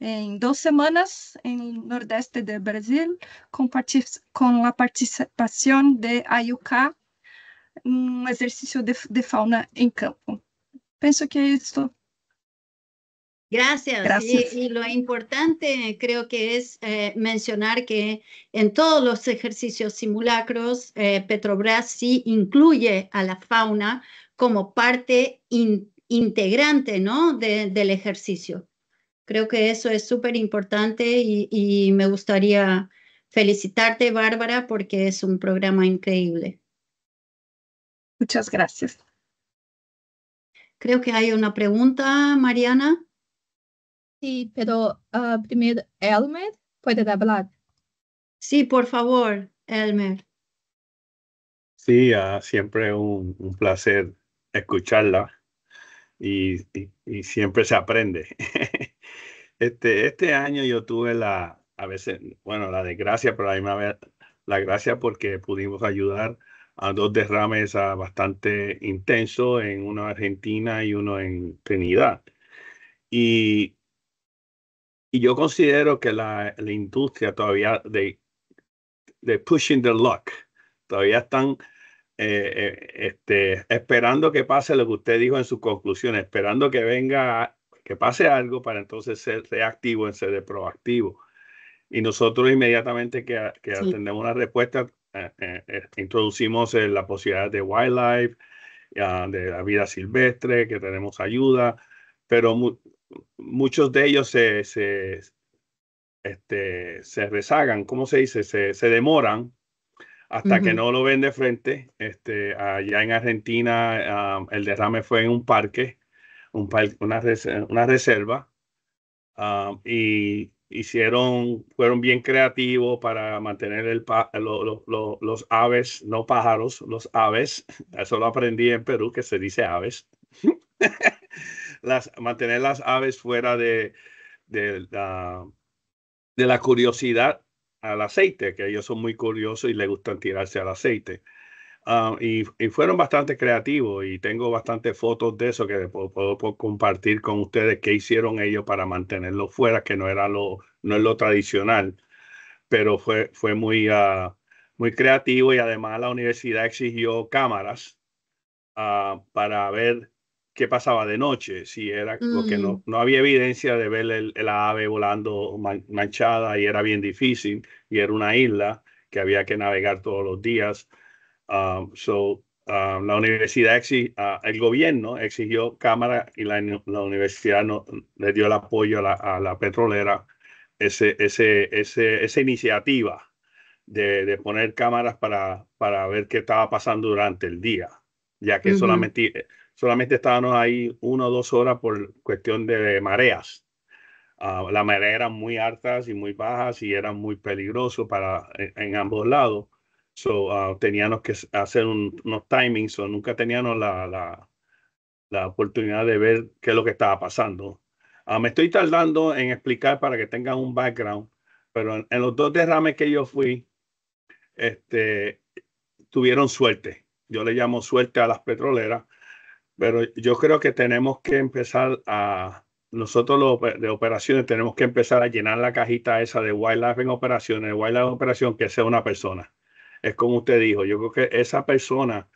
en dos semanas en el nordeste de Brasil con, con la participación de Ayuca, un ejercicio de, fauna en campo. Pienso que esto. Gracias. Gracias. Y, lo importante creo que es eh, mencionar que en todos los ejercicios simulacros, eh, Petrobras sí incluye a la fauna como parte interna integrante ¿no? del ejercicio. Creo que eso es súper importante y, me gustaría felicitarte, Bárbara, porque es un programa increíble. Muchas gracias. Creo que hay una pregunta, Mariana. Sí, pero ah, primero, Elmer, ¿puede hablar? Sí, por favor, Elmer. Sí, ah, siempre un placer escucharla y, y, siempre se aprende. este, este año yo tuve la, a veces, bueno, la desgracia, pero a la la gracia porque pudimos ayudar a dos derrames ah, bastante intensos, en uno en Argentina y uno en Trinidad. Y, y yo considero que la, la industria todavía de, de pushing the luck, todavía están eh, eh, este, esperando que pase lo que usted dijo en su conclusión, esperando que venga, que pase algo para entonces ser reactivo en ser proactivo. Y nosotros inmediatamente que, que atendemos una respuesta, eh, introducimos la posibilidad de wildlife, ah, de la vida silvestre, que tenemos ayuda, pero muchos de ellos se, se, este, se rezagan, ¿cómo se dice? Se, se demoran hasta que no lo ven de frente. Este, allá en Argentina el derrame fue en un parque, un una, reserva, y hicieron, fueron bien creativos para mantener el los aves, no pájaros, los aves, eso lo aprendí en Perú, que se dice aves, las, mantener las aves fuera de, la, de la curiosidad al aceite, que ellos son muy curiosos y les gustan tirarse al aceite. Ah, y, fueron bastante creativos y tengo bastantes fotos de eso que puedo, compartir con ustedes qué hicieron ellos para mantenerlo fuera, que no era lo, no es lo tradicional, pero fue, fue muy, ah, muy creativo y además la universidad exigió cámaras ah, para ver qué pasaba de noche, si era porque no, mm. no había evidencia de ver el, ave volando manchada y era bien difícil y era una isla que había que navegar todos los días. Ah, so, ah, la universidad, ah, el gobierno exigió cámara y la, universidad no, le dio el apoyo a la, petrolera ese, esa iniciativa de, poner cámaras para, ver qué estaba pasando durante el día, ya que solamente, solamente estábamos ahí una o dos horas por cuestión de mareas. Ah, la marea eran muy altas y muy bajas y era muy peligroso para, eh, en, ambos lados. Ah, teníamos que hacer unos timings, o nunca teníamos la, la, la, oportunidad de ver qué es lo que estaba pasando. Ah, me estoy tardando en explicar para que tengan un background, pero en, en los dos derrames que yo fui, este, tuvieron suerte. Yo le llamo suerte a las petroleras, pero yo creo que tenemos que empezar a nosotros los, de operaciones tenemos que empezar a llenar la cajita esa de wildlife en operaciones, wildlife en operación, que sea una persona. Es como usted dijo, yo creo que esa persona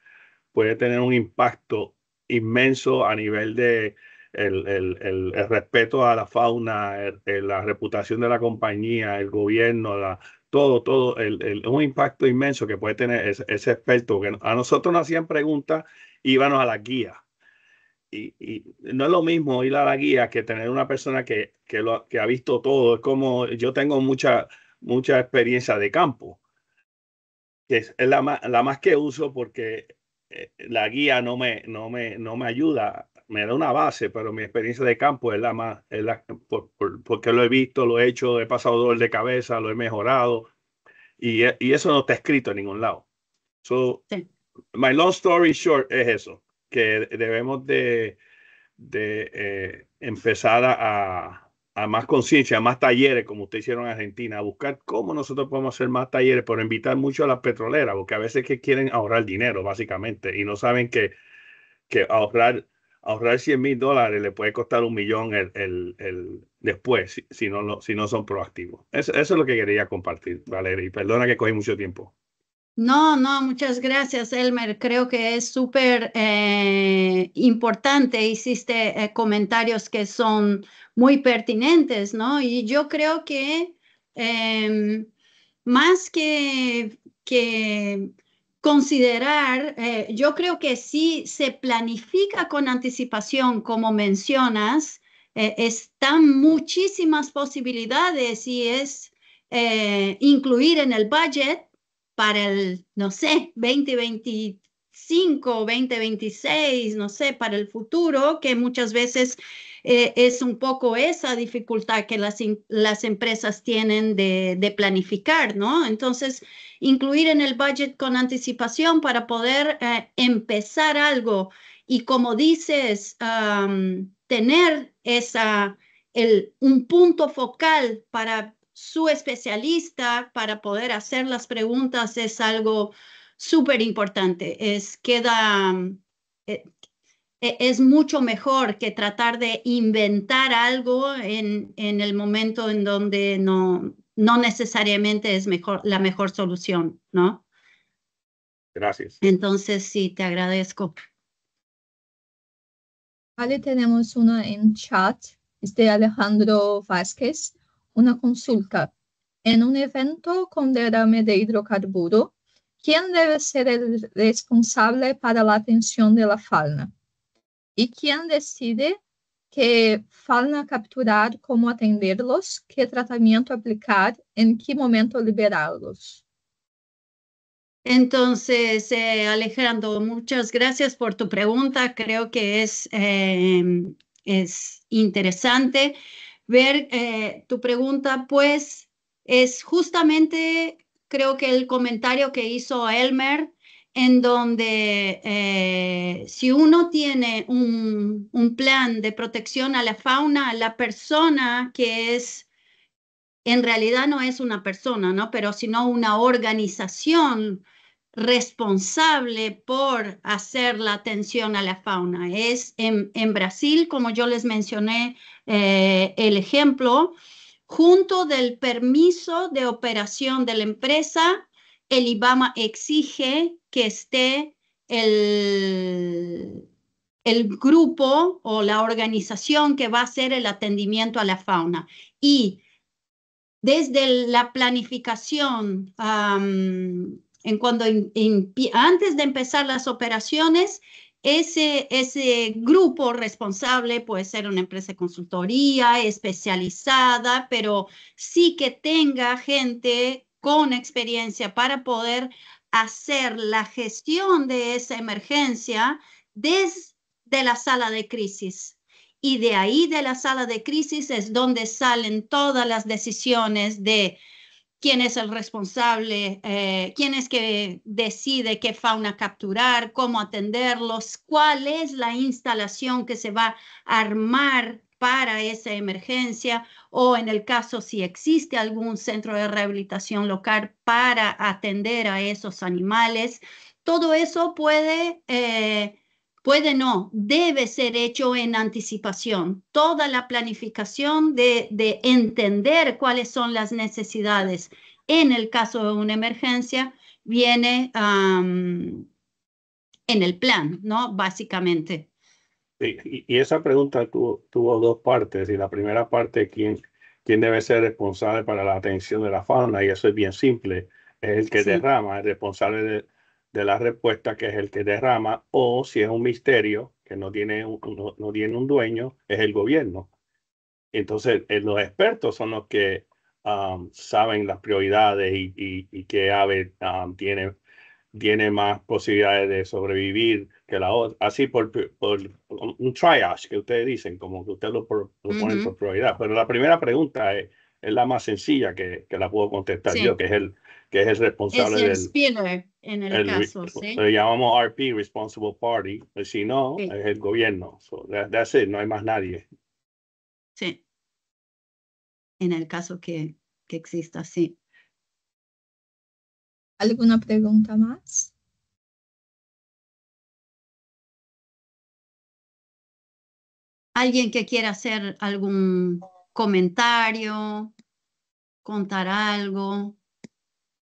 puede tener un impacto inmenso a nivel de el, respeto a la fauna, la reputación de la compañía, el gobierno, todo, todo, un impacto inmenso que puede tener ese, experto. Que a nosotros nos hacían preguntas, íbamos a la guía y, no es lo mismo ir a la guía que tener una persona que, que, lo, que ha visto todo. Es como yo tengo mucha, mucha experiencia de campo, que es, la, más, la, más que uso porque eh, la guía no me, no, me, no me ayuda, me da una base, pero mi experiencia de campo es la más, es la, porque lo he visto, lo he hecho, he pasado dolor de cabeza, lo he mejorado y, y eso no está escrito en ningún lado. So, My long story short es eso que debemos de, de eh, empezar a, a más conciencia, a más talleres, como usted hicieron en Argentina, a buscar cómo nosotros podemos hacer más talleres, por invitar mucho a las petroleras, porque a veces que quieren ahorrar dinero, básicamente, y no saben que, que ahorrar ahorrar 100 mil dólares le puede costar un millón el, después si, no, si no son proactivos. Eso, eso, es lo que quería compartir, Valeria. Y perdona que cogí mucho tiempo. No, no, muchas gracias, Elmer. Creo que es súper eh, importante. Hiciste eh, comentarios que son muy pertinentes, ¿no? Y yo creo que em, más que, que considerar, eh, yo creo que si se planifica con anticipación, como mencionas, están muchísimas posibilidades y es incluir en el budget para el, no sé, 2025, 2026, no sé, para el futuro, que muchas veces eh, es un poco esa dificultad que las, las empresas tienen de, planificar, ¿no? Entonces, incluir en el budget con anticipación para poder eh, empezar algo y como dices, tener esa, el, un punto focal para su especialista para poder hacer las preguntas es algo súper importante. Es, queda, eh, e, es mucho mejor que tratar de inventar algo en, el momento en donde no, no necesariamente es mejor, la mejor solución, ¿no? Gracias. Entonces, sí, te agradezco. Vale, tenemos uno en chat, es este Alejandro Vázquez una consulta. En un evento con derrame de hidrocarburo, ¿quién debe ser el responsable para la atención de la fauna? ¿Y quién decide qué fauna capturar, cómo atenderlos, qué tratamiento aplicar, en qué momento liberarlos? Entonces, eh, Alejandro, muchas gracias por tu pregunta. Creo que es, eh, es interesante ver eh, tu pregunta, pues es justamente, creo que el comentario que hizo Elmer, en donde eh, si uno tiene un, un, plan de protección a la fauna, la persona que es, en realidad no es una persona, ¿no? Pero sino una organización responsable por hacer la atención a la fauna. Es en, Brasil, como yo les mencioné eh, el ejemplo, junto del permiso de operación de la empresa, el IBAMA exige que esté el, el grupo o la organización que va a hacer el atendimiento a la fauna. Y desde la planificación cuando antes de empezar las operaciones, ese, ese grupo responsable puede ser una empresa de consultoría especializada, pero sí que tenga gente con experiencia para poder hacer la gestión de esa emergencia desde la sala de crisis. Y de ahí de la sala de crisis es donde salen todas las decisiones de quién es el responsable, eh, quién es que decide qué fauna capturar, cómo atenderlos, cuál es la instalación que se va a armar para esa emergencia o en el caso si existe algún centro de rehabilitación local para atender a esos animales. Todo eso puede eh, puede no, debe ser hecho en anticipación. Toda la planificación de, entender cuáles son las necesidades en el caso de una emergencia viene en el plan, ¿no? Básicamente. Y, esa pregunta tuvo, dos partes. Y la primera parte, ¿quién, ¿quién debe ser responsable para la atención de la fauna? Y eso es bien simple. Es el que derrama, es responsable de de la respuesta, que es el que derrama, o si es un misterio que no tiene un, no, tiene un dueño, es el gobierno. Entonces, eh, los expertos son los que um, saben las prioridades y, y, qué ave um, tiene, tiene más posibilidades de sobrevivir que la otra. Así por, por un triage que ustedes dicen, como que ustedes lo, ponen por prioridad. Pero la primera pregunta es, es la más sencilla que, la puedo contestar yo, que es el, que es el responsable es el en el, caso, ¿sí? llamamos RP, Responsible Party, pues si no, es el gobierno. So that's it, no hay más nadie. Sí. En el caso que, que exista, sí. ¿Alguna pregunta más? ¿Alguien que quiera hacer algún comentario, contar algo.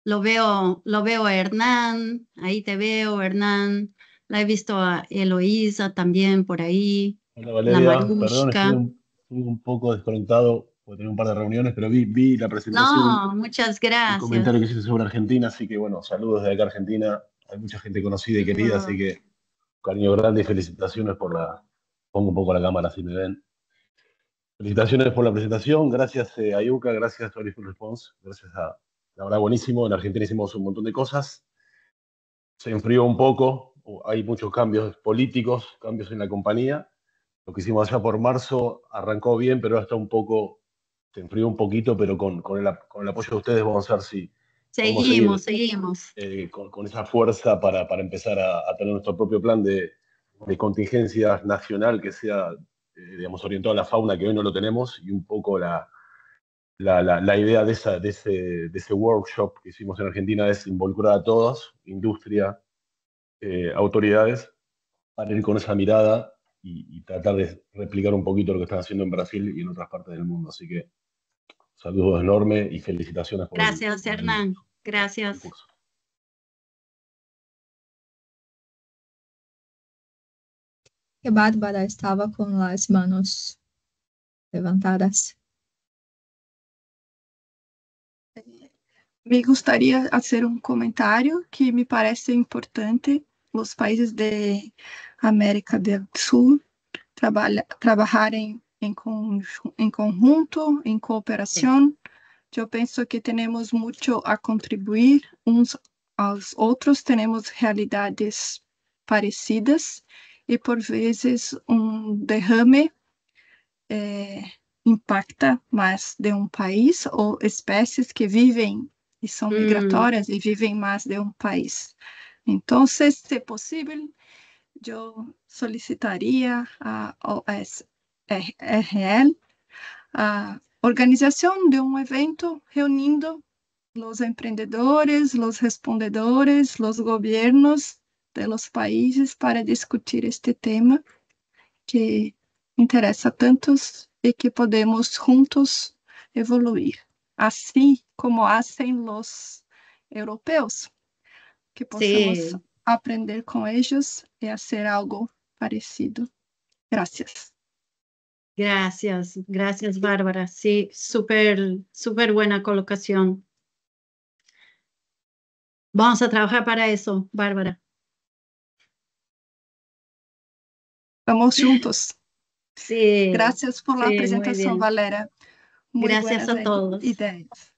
Lo veo, lo veo a Hernán, ahí te veo, Hernán. La he visto a Eloísa también por ahí. Hola Valeria, la perdón, estuve un, poco desconectado porque tenía un par de reuniones, pero vi, la presentación. No, muchas gracias. El comentario que hiciste sobre Argentina, así que bueno, saludos desde acá Argentina. Hay mucha gente conocida y querida, ah. así que cariño grande y felicitaciones por la... Pongo un poco la cámara si me ven. Felicitaciones por la presentación, gracias eh, a Iuca, gracias a Original Response, gracias a, la verdad, buenísimo, en Argentina hicimos un montón de cosas, se enfrió un poco, hay muchos cambios políticos, cambios en la compañía, lo que hicimos allá por marzo arrancó bien, pero hasta está un poco, se enfrió un poquito, pero con, con, el, apoyo de ustedes vamos a ver si... Seguimos, seguimos. Eh, con, esa fuerza para, empezar a, tener nuestro propio plan de, de contingencia nacional que sea eh, digamos, orientado a la fauna, que hoy no lo tenemos, y un poco la, idea de, de, ese, workshop que hicimos en Argentina es involucrar a todos, industria, eh, autoridades, para ir con esa mirada y, tratar de replicar un poquito lo que están haciendo en Brasil y en otras partes del mundo. Así que saludos enormes y felicitaciones por Gracias, Hernán. Gracias. que Bárbara estava com as mãos levantadas. Me de fazer um comentário que me parece importante. os países de América do Sul trabalharem em conjunto, em cooperação. Eu penso que temos muito a contribuir uns aos outros. Temos realidades parecidas e, por vezes, um derrame é, impacta mais de um país ou espécies que vivem e são hum. migratórias hum. e vivem mais de um país. Então, se é possível, eu solicitaria a OSRL a organização de um evento reunindo os empreendedores, os respondedores, os governos pelos países para discutir este tema que interessa a tantos e que podemos juntos evoluir, assim como fazem os europeus, que possamos aprender com eles e fazer algo parecido. Gracias. Gracias, gracias Bárbara. Sí, súper, súper buena colocación. Vamos a trabajar para eso, Bárbara. Vamos juntos. sim. graças por apresentação, sí, Valera. Muy a eh, todos.